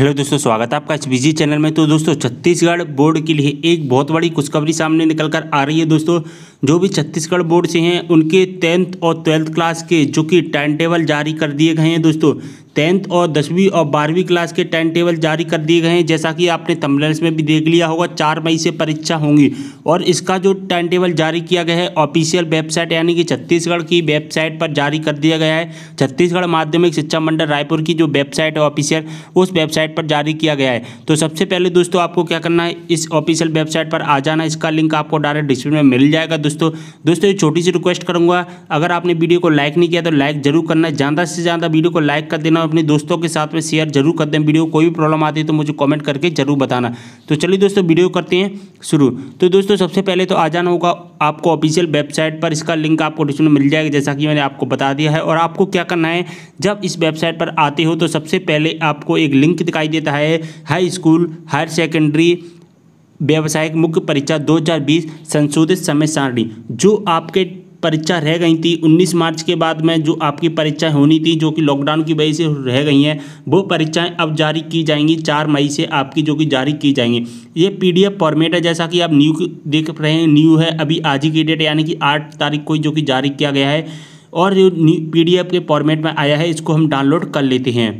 hello दोस्तों स्वागत है आपका एच बिजी चैनल में तो दोस्तों छत्तीसगढ़ बोर्ड के लिए एक बहुत बड़ी खुशखबरी सामने निकल कर आ रही है दोस्तों जो भी छत्तीसगढ़ बोर्ड से हैं उनके टेंथ और ट्वेल्थ क्लास के जो कि टाइम टेबल जारी कर दिए गए हैं दोस्तों टेंथ और दसवीं और बारहवीं क्लास के टाइम टेबल जारी कर दिए गए हैं जैसा कि आपने तमलेंस में भी देख लिया होगा चार मई से परीक्षा होंगी और इसका जो टाइम टेबल जारी किया गया है ऑफिशियल वेबसाइट यानी कि छत्तीसगढ़ की वेबसाइट पर जारी कर दिया गया है छत्तीसगढ़ माध्यमिक शिक्षा मंडल रायपुर की जो वेबसाइट है ऑफिशियल उस वेबसाइट पर जारी किया गया है तो सबसे पहले दोस्तों आपको क्या करना है इस ऑफिशियल वेबसाइट पर आ जाना इसका लिंक आपको डायरेक्ट डिस्क्रिप्शन में मिल जाएगा दोस्तों दोस्तों ये छोटी सी रिक्वेस्ट करूँगा अगर आपने वीडियो को लाइक नहीं किया तो लाइक जरूर करना ज़्यादा से ज़्यादा वीडियो को लाइक कर देना अपने दोस्तों के साथ में शेयर जरूर कर दें वीडियो कोई भी प्रॉब्लम आती है तो मुझे कॉमेंट करके जरूर बताना तो चलिए दोस्तों वीडियो करते हैं शुरू तो दोस्तों सबसे पहले तो आ जाना होगा आपको ऑफिशियल वेबसाइट पर इसका लिंक आपको डिस्क्रिप्शन मिल जाएगा जैसा कि मैंने आपको बता दिया है और आपको क्या करना है जब इस वेबसाइट पर आते हो तो सबसे पहले आपको एक लिंक दिखाई देता है हाई स्कूल हायर सेकेंडरी व्यावसायिक मुख्य परीक्षा 2020 संशोधित समय सारणी जो आपके परीक्षा रह गई थी 19 मार्च के बाद में जो आपकी परीक्षा होनी थी जो कि लॉकडाउन की वजह से रह गई हैं वो परीक्षाएं अब जारी की जाएंगी 4 मई से आपकी जो कि जारी की जाएंगी ये पीडीएफ फॉर्मेट है जैसा कि आप न्यू देख रहे हैं न्यू है अभी आज ही की डेट यानी कि आठ तारीख को जो कि जारी किया गया है और जो पी के फॉर्मेट में आया है इसको हम डाउनलोड कर लेते हैं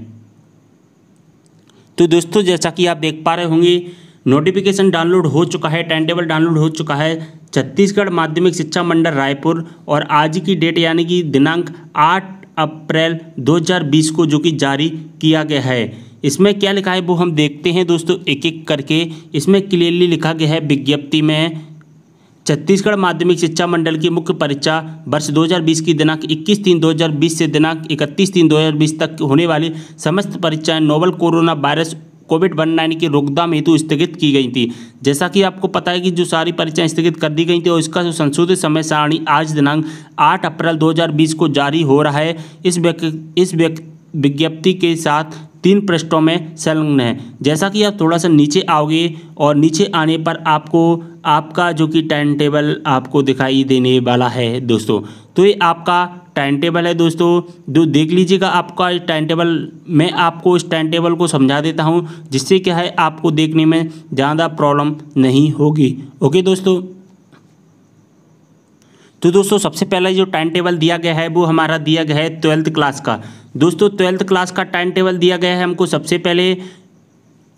तो दोस्तों जैसा कि आप देख पा रहे होंगे नोटिफिकेशन डाउनलोड हो चुका है टाइम टेबल डाउनलोड हो चुका है छत्तीसगढ़ माध्यमिक शिक्षा मंडल रायपुर और आज की डेट यानी कि दिनांक आठ अप्रैल 2020 को जो कि जारी किया गया है इसमें क्या लिखा है वो हम देखते हैं दोस्तों एक एक करके इसमें क्लियरली लिखा गया है विज्ञप्ति में छत्तीसगढ़ माध्यमिक शिक्षा मंडल की मुख्य परीक्षा वर्ष 2020 की दिनांक 21 तीन 2020 से दिनांक 31 तीन 2020 तक होने वाली समस्त परीक्षाएं novel corona virus covid one nine की रोकथाम हेतु स्थगित की गई थी जैसा कि आपको पता है कि जो सारी परीक्षाएं स्थगित कर दी गई थी और इसका जो संशोधित समय सारणी आज दिनांक 8 अप्रैल 2020 को जारी हो रहा है इस व्यक्ति इस विज्ञप्ति के साथ तीन पृष्ठों में संलग्न है जैसा कि आप थोड़ा सा नीचे आओगे और नीचे आने पर आपको आपका जो कि टाइम टेबल आपको दिखाई देने वाला है दोस्तों तो ये आपका टाइम टेबल है दोस्तों जो देख लीजिएगा आपका टाइम टेबल मैं आपको इस टाइम टेबल को समझा देता हूँ जिससे क्या है आपको देखने में ज़्यादा प्रॉब्लम नहीं होगी ओके दोस्तों तो दोस्तों सबसे पहला जो टाइम टेबल दिया गया है वो हमारा दिया गया है ट्वेल्थ क्लास का दोस्तों ट्वेल्थ क्लास का टाइम टेबल दिया गया है हमको सबसे पहले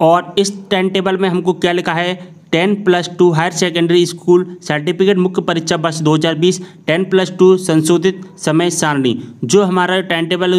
और इस टाइम टेबल में हमको क्या लिखा है ten plus two higher secondary school certificate मुख्य परीक्षा वर्ष 2020 टेन प्लस टू संशोधित समय सारणी जो हमारा टाइम टेबल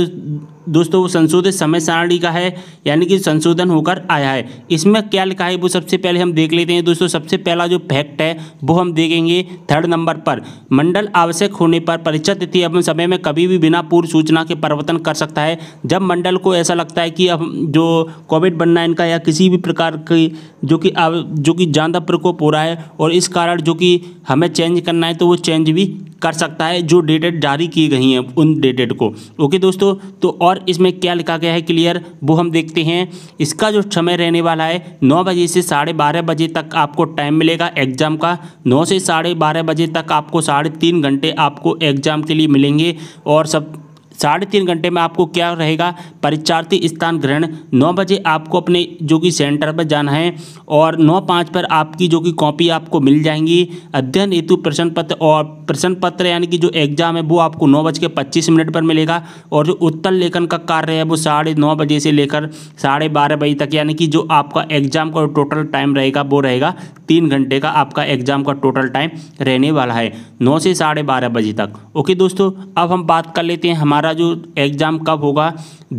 दोस्तों वो संशोधित समय सारणी का है यानी कि संशोधन होकर आया है इसमें क्या लिखा है वो सबसे पहले हम देख लेते हैं दोस्तों सबसे पहला जो फैक्ट है वो हम देखेंगे थर्ड नंबर पर मंडल आवश्यक होने पर परीक्षा तिथि एवं समय में कभी भी बिना पूर्व सूचना के परिवर्तन कर सकता है जब मंडल को ऐसा लगता है कि अब जो कोविड बनना का या किसी भी प्रकार की जो कि जो कि ज़्यादा प्रकोप हो रहा है और इस कारण जो कि हमें चेंज करना है तो वो चेंज भी कर सकता है जो डेटेड जारी की गई हैं उन डेटेड को ओके दोस्तों तो और इसमें क्या लिखा गया है क्लियर वो हम देखते हैं इसका जो समय रहने वाला है नौ बजे से साढ़े बारह बजे तक आपको टाइम मिलेगा एग्जाम का नौ से साढ़े बारह बजे तक आपको साढ़े तीन घंटे आपको एग्जाम के लिए मिलेंगे और सब साढ़े तीन घंटे में आपको क्या रहेगा परीक्षार्थी स्थान ग्रहण नौ बजे आपको अपने जो कि सेंटर पर जाना है और नौ पाँच पर आपकी जो कि कॉपी आपको मिल जाएंगी अध्ययन हेतु प्रश्न पत्र और प्रश्न पत्र यानी कि जो एग्जाम है वो आपको नौ बज के पच्चीस मिनट पर मिलेगा और जो उत्तर लेखन का कार्य है वो साढ़े नौ बजे से लेकर साढ़े बारह बजे तक यानी कि जो आपका एग्जाम का टोटल टाइम रहेगा वो रहेगा तीन घंटे का आपका एग्जाम का टोटल टाइम रहने वाला है नौ से साढ़े बारह बजे तक ओके दोस्तों अब हम बात कर लेते हैं हमारा जो एग्ज़ाम कब होगा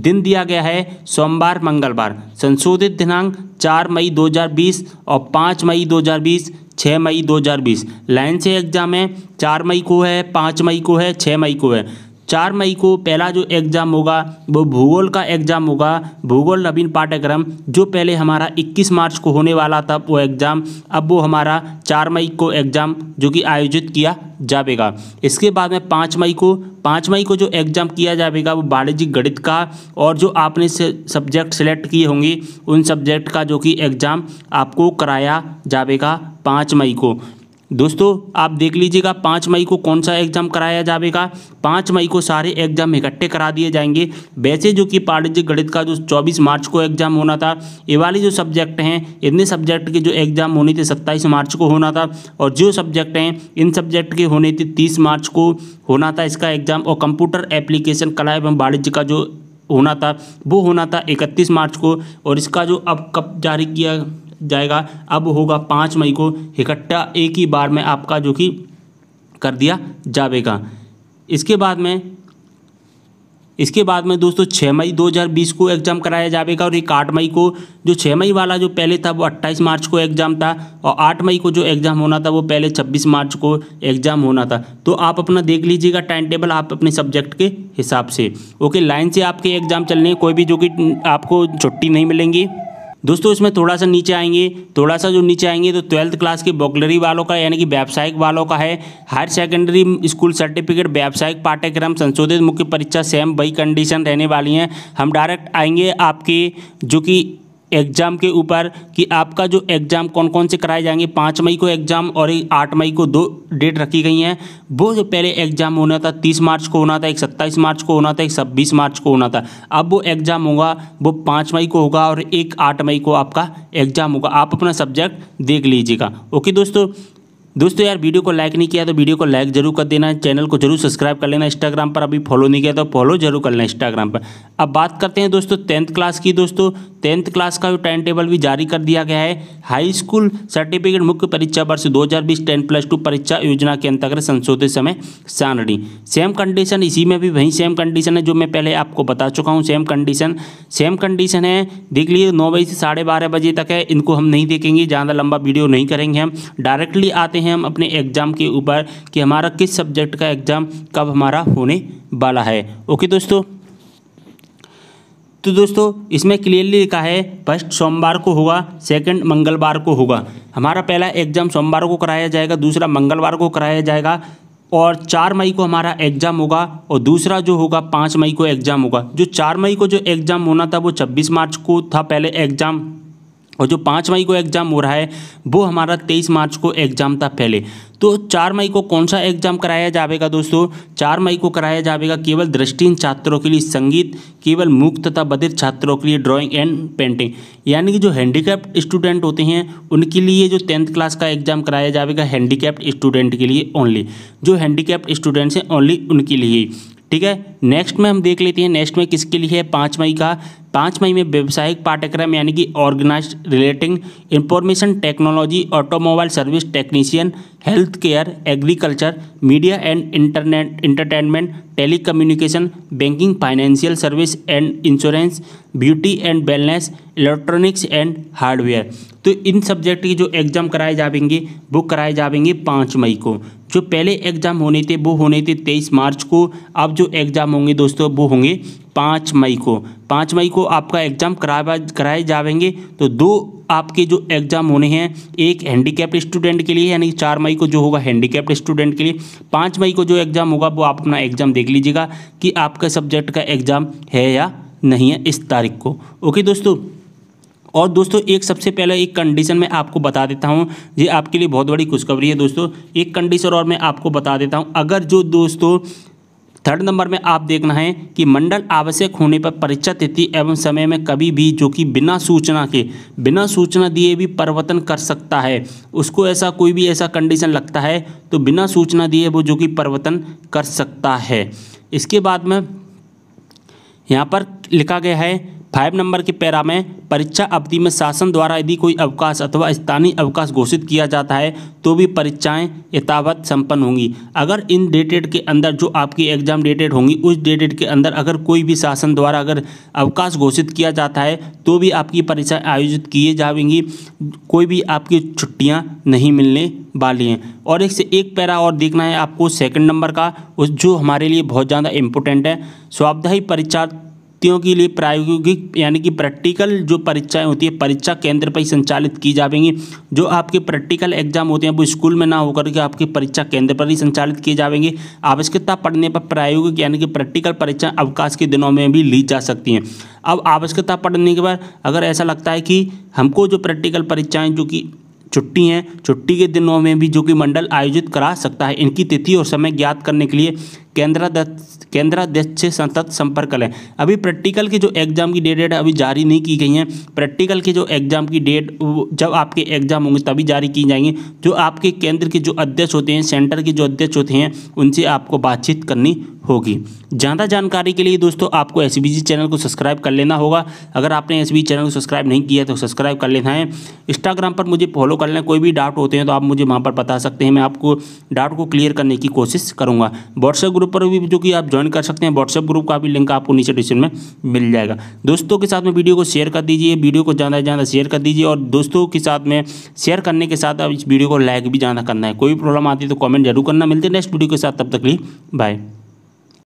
दिन दिया गया है सोमवार मंगलवार संशोधित दिनांक चार मई 2020 और पाँच मई 2020 छः मई 2020 लाइन से एग्ज़ाम है चार मई को है पाँच मई को है छः मई को है चार मई को पहला जो एग्ज़ाम होगा वो भूगोल का एग्ज़ाम होगा भूगोल नवीन पाठ्यक्रम जो पहले हमारा 21 मार्च को होने वाला था वो एग्ज़ाम अब वो हमारा चार मई को एग्ज़ाम जो कि आयोजित किया जाएगा इसके बाद में पाँच मई को पाँच मई को जो एग्ज़ाम किया जाएगा वो वाणिज्यिक गणित का और जो आपने से सब्जेक्ट सेलेक्ट किए होंगे उन सब्जेक्ट का जो कि एग्ज़ाम आपको कराया जाएगा पाँच मई को दोस्तों आप देख लीजिएगा पाँच मई को कौन सा एग्जाम कराया जाएगा पाँच मई को सारे एग्जाम इकट्ठे करा दिए जाएंगे वैसे जो कि वाणिज्यिक गणित का जो चौबीस मार्च को एग्जाम होना था ये वाले जो सब्जेक्ट हैं इतने सब्जेक्ट के जो एग्जाम होने थे सत्ताईस मार्च को होना था और जो सब्जेक्ट हैं इन सब्जेक्ट के होने थे तीस मार्च को होना था इसका एग्जाम और कंप्यूटर एप्लीकेशन कला एवं वाणिज्य का जो होना था वो होना था इकतीस मार्च को और इसका जो अब कब जारी किया जाएगा अब होगा पाँच मई को इकट्ठा एक ही बार में आपका जो कि कर दिया जाएगा इसके बाद में इसके बाद में दोस्तों छः मई 2020 को एग्ज़ाम कराया जाएगा और एक आठ मई को जो छः मई वाला जो पहले था वो 28 मार्च को एग्ज़ाम था और आठ मई को जो एग्ज़ाम होना था वो पहले 26 मार्च को एग्ज़ाम होना था तो आप अपना देख लीजिएगा टाइम टेबल आप अपने सब्जेक्ट के हिसाब से ओके लाइन से आपके एग्ज़ाम चलने कोई भी जो कि आपको छुट्टी नहीं मिलेंगी दोस्तों इसमें थोड़ा सा नीचे आएंगे थोड़ा सा जो नीचे आएंगे तो ट्वेल्थ क्लास के बॉकलरी वालों का यानी कि व्यावसायिक वालों का है हायर सेकेंडरी स्कूल सर्टिफिकेट व्यावसायिक पाठ्यक्रम संशोधित मुख्य परीक्षा सेम वही कंडीशन रहने वाली हैं हम डायरेक्ट आएंगे आपके जो कि एग्जाम के ऊपर कि आपका जो एग्जाम कौन कौन से कराए जाएंगे पाँच मई को एग्जाम और आठ मई को दो डेट रखी गई हैं वो जो पहले एग्जाम होना था तीस मार्च को होना था एक सत्ताईस मार्च को होना था एक छब्बीस मार्च को होना था अब वो एग्जाम होगा वो पाँच मई को होगा और एक आठ मई को आपका एग्जाम होगा आप अपना सब्जेक्ट देख लीजिएगा ओके दोस्तों दोस्तों यार वीडियो को लाइक नहीं किया तो वीडियो को लाइक जरूर कर देना चैनल को जरूर सब्सक्राइब कर लेना इंस्टाग्राम पर अभी फॉलो नहीं किया तो फॉलो जरूर कर लेना इंस्टाग्राम पर अब बात करते हैं दोस्तों टेंथ क्लास की दोस्तों टेंथ क्लास का टाइम टेबल भी जारी कर दिया गया है हाई स्कूल सर्टिफिकेट मुख्य परीक्षा वर्ष बीस टेन प्लस टू परीक्षा योजना के अंतर्गत संशोधित समय सारणी सेम कंडीशन इसी में भी वही सेम कंडीशन है जो मैं पहले आपको बता चुका हूँ सेम कंडीशन सेम कंडीशन है देख लीजिए नौ बजे से साढ़े बजे तक है इनको हम नहीं देखेंगे ज़्यादा लंबा वीडियो नहीं करेंगे हम डायरेक्टली आते हैं हैं हम अपने एग्ज़ाम के ऊपर कि हमारा किस सब्जेक्ट का एग्ज़ाम कब हमारा होने वाला है ओके दोस्तों तो दोस्तों इसमें क्लियरली लिखा है फर्स्ट सोमवार को होगा सेकंड मंगलवार को होगा हमारा पहला एग्ज़ाम सोमवार को कराया जाएगा दूसरा मंगलवार को कराया जाएगा और चार मई को हमारा एग्ज़ाम होगा और दूसरा जो होगा पाँच मई को एग्ज़ाम होगा जो चार मई को जो एग्ज़ाम होना था वो छब्बीस मार्च को था पहले एग्ज़ाम और जो पाँच मई को एग्ज़ाम हो रहा है वो हमारा तेईस मार्च को एग्ज़ाम था पहले तो चार मई को कौन सा एग्ज़ाम कराया जाएगा दोस्तों चार मई को कराया जाएगा केवल दृष्टिहीन छात्रों के लिए संगीत केवल मुक्त तथा बधिर छात्रों के लिए ड्राइंग एंड पेंटिंग यानी कि जो हैंडीकैप्ड स्टूडेंट होते हैं उनके लिए जो टेंथ क्लास का एग्ज़ाम कराया जाएगा हैंडीकैप्ड स्टूडेंट के लिए ओनली जो हैंडीकैप्ड स्टूडेंट्स हैं ओनली उनके लिए ठीक है नेक्स्ट में हम देख लेते हैं नेक्स्ट में किसके लिए है पाँच मई का पाँच मई में व्यावसायिक पाठ्यक्रम यानी कि organize relating information technology automobile service technician health care agriculture media and internet entertainment telecommunication banking financial service and insurance beauty and wellness electronics and hardware तो इन सब्जेक्ट की जो एग्ज़ाम कराए जाएंगे बुक कराए जाएंगे पाँच मई को जो पहले एग्ज़ाम होने थे वो होने थे तेईस मार्च को अब जो एग्ज़ाम होंगे दोस्तों वो होंगे पाँच मई को पाँच मई को आपका एग्ज़ाम करावा कराए जाएंगे तो दो आपके जो एग्ज़ाम होने हैं एक हैंडीकैप्ड स्टूडेंट के लिए यानी चार मई को जो होगा हैंडीकैप्ड स्टूडेंट के लिए पाँच मई को जो एग्ज़ाम होगा वो आप अपना एग्ज़ाम देख लीजिएगा कि आपका सब्जेक्ट का एग्ज़ाम है या नहीं है इस तारीख को ओके दोस्तों और दोस्तों एक सबसे पहले एक कंडीशन मैं आपको बता देता हूँ ये आपके लिए बहुत बड़ी खुशखबरी है दोस्तों एक कंडीशन और मैं आपको बता देता हूँ अगर जो दोस्तों थर्ड नंबर में आप देखना है कि मंडल आवश्यक होने पर परीक्षा तिथि एवं समय में कभी भी जो कि बिना सूचना के बिना सूचना दिए भी परिवर्तन कर सकता है उसको ऐसा कोई भी ऐसा कंडीशन लगता है तो बिना सूचना दिए वो जो कि परिवर्तन कर सकता है इसके बाद में यहाँ पर लिखा गया है फाइव नंबर के पैरा में परीक्षा अवधि में शासन द्वारा यदि कोई अवकाश अथवा स्थानीय अवकाश घोषित किया जाता है तो भी परीक्षाएं यथावत संपन्न होंगी अगर इन डेटेड के अंदर जो आपकी एग्जाम डेटेड होंगी उस डेटेड के अंदर अगर कोई भी शासन द्वारा अगर अवकाश घोषित किया जाता है तो भी आपकी परीक्षाएँ आयोजित किए जाएंगी कोई भी आपकी छुट्टियाँ नहीं मिलने वाली हैं और एक से एक पैरा और देखना है आपको सेकेंड नंबर का उस जो हमारे लिए बहुत ज़्यादा इम्पोर्टेंट है स्वाध्यायी परीक्षा नियुक्तियों के लिए प्रायोगिक यानी कि प्रैक्टिकल जो परीक्षाएं होती है परीक्षा केंद्र पर ही संचालित की जाएंगी जो आपके प्रैक्टिकल एग्जाम होते हैं वो स्कूल में ना होकर के आपके परीक्षा केंद्र पर ही संचालित किए जाएंगे आवश्यकता पड़ने पर प्रायोगिक यानी कि प्रैक्टिकल परीक्षा अवकाश के दिनों में भी ली जा सकती हैं अब आवश्यकता पड़ने के बाद अगर ऐसा लगता है कि हमको जो प्रैक्टिकल परीक्षाएँ जो कि छुट्टी हैं छुट्टी के दिनों में भी जो कि मंडल आयोजित करा सकता है इनकी तिथि और समय ज्ञात करने के लिए केंद्राध्यक्ष केंद्राध्यक्ष से सतत संपर्क करें अभी प्रैक्टिकल की जो एग्ज़ाम की डेट डेट अभी जारी नहीं की गई हैं प्रैक्टिकल की जो एग्ज़ाम की डेट जब आपके एग्ज़ाम होंगे तभी जारी की जाएंगी जो आपके केंद्र के जो अध्यक्ष होते हैं सेंटर के जो अध्यक्ष होते हैं उनसे आपको बातचीत करनी होगी ज़्यादा जानकारी के लिए दोस्तों आपको एस चैनल को सब्सक्राइब कर लेना होगा अगर आपने एस चैनल को सब्सक्राइब नहीं किया तो सब्सक्राइब कर लेना है इंस्टाग्राम पर मुझे फॉलो कर लेना कोई भी डाउट होते हैं तो आप मुझे वहाँ पर बता सकते हैं मैं आपको डाउट को क्लियर करने की कोशिश करूँगा व्हाट्सएप ग्रुप ग्रुप पर भी जो कि आप ज्वाइन कर सकते हैं व्हाट्सएप ग्रुप का भी लिंक आपको नीचे डिस्क्रिप्शन में मिल जाएगा दोस्तों के साथ में वीडियो को शेयर कर दीजिए वीडियो को ज़्यादा से ज़्यादा शेयर कर दीजिए और दोस्तों के साथ में शेयर करने के साथ आप इस वीडियो को लाइक भी ज़्यादा करना है कोई प्रॉब्लम आती है तो कॉमेंट जरूर करना मिलते हैं नेक्स्ट वीडियो के साथ तब तक लिए बाय